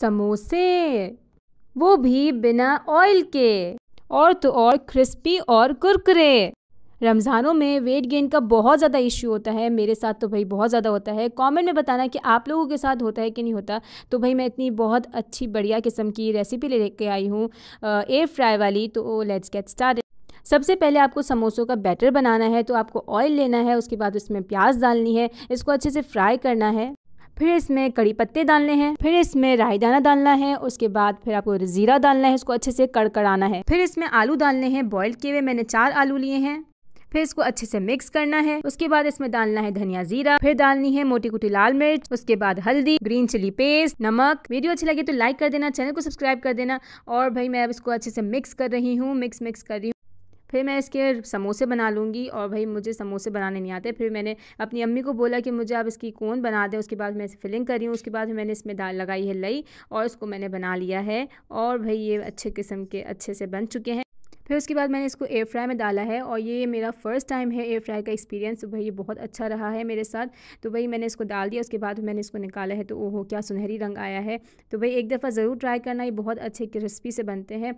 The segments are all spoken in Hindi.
समोसे वो भी बिना ऑयल के और तो और क्रिस्पी और कुरकुरे रमज़ानों में वेट गेन का बहुत ज़्यादा इश्यू होता है मेरे साथ तो भाई बहुत ज़्यादा होता है कमेंट में बताना कि आप लोगों के साथ होता है कि नहीं होता तो भाई मैं इतनी बहुत अच्छी बढ़िया किस्म की रेसिपी ले के आई हूँ एयर फ्राई वाली तो लेट्स गेट स्टार्ट सबसे पहले आपको समोसों का बैटर बनाना है तो आपको ऑयल लेना है उसके बाद उसमें प्याज डालनी है इसको अच्छे से फ्राई करना है फिर इसमें कड़ी पत्ते डालने हैं फिर इसमें राई दाना डालना है उसके बाद फिर आपको जीरा डालना है इसको अच्छे से कड़कड़ाना है फिर इसमें आलू डालने हैं बॉयल किए हुए मैंने चार आलू लिए हैं फिर इसको अच्छे से मिक्स करना है उसके बाद इसमें डालना है धनिया जीरा फिर डालनी है मोटी कुटी लाल मिर्च उसके बाद हल्दी ग्रीन चिली पेस्ट नमक वीडियो अच्छी लगे तो लाइक कर देना चैनल को सब्सक्राइब कर देना और भाई मैं अब इसको अच्छे से मिक्स कर रही हूँ मिक्स मिक्स कर रही हूँ फिर मैं इसके समोसे बना लूँगी और भाई मुझे समोसे बनाने नहीं आते फिर मैंने अपनी अम्मी को बोला कि मुझे आप इसकी कोन बना दें उसके बाद मैं इसे फिलिंग करी हूँ उसके बाद मैंने इसमें दाल लगाई है लई और इसको मैंने बना लिया है और भाई ये अच्छे किस्म के अच्छे से बन चुके हैं फिर उसके बाद मैंने इसको एयर फ्राई में डाला है और ये मेरा फ़र्स्ट टाइम है एयर फ्राई का एक्सपीरियंस तो भाई ये बहुत अच्छा रहा है मेरे साथ तो भाई मैंने इसको डाल दिया उसके बाद मैंने इसको निकाला है तो ओहो क्या सुनहरी रंग आया है तो भाई एक दफ़ा ज़रूर ट्राई करना ये बहुत अच्छे क्रिस्पी से बनते हैं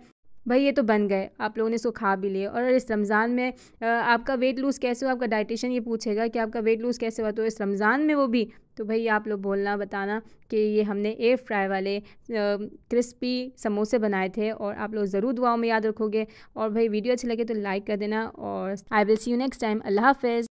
भाई ये तो बन गए आप लोगों ने इसको खा भी लिए और इस रमज़ान में आपका वेट लूज़ कैसे हुआ आपका डाइटिशन ये पूछेगा कि आपका वेट लूज़ कैसे हुआ तो इस रमज़ान में वो भी तो भाई आप लोग बोलना बताना कि ये हमने एयर फ्राई वाले क्रिस्पी समोसे बनाए थे और आप लोग ज़रूर दुआओं में याद रखोगे और भाई वीडियो अच्छी लगे तो लाइक कर देना और I will see you next time Allah half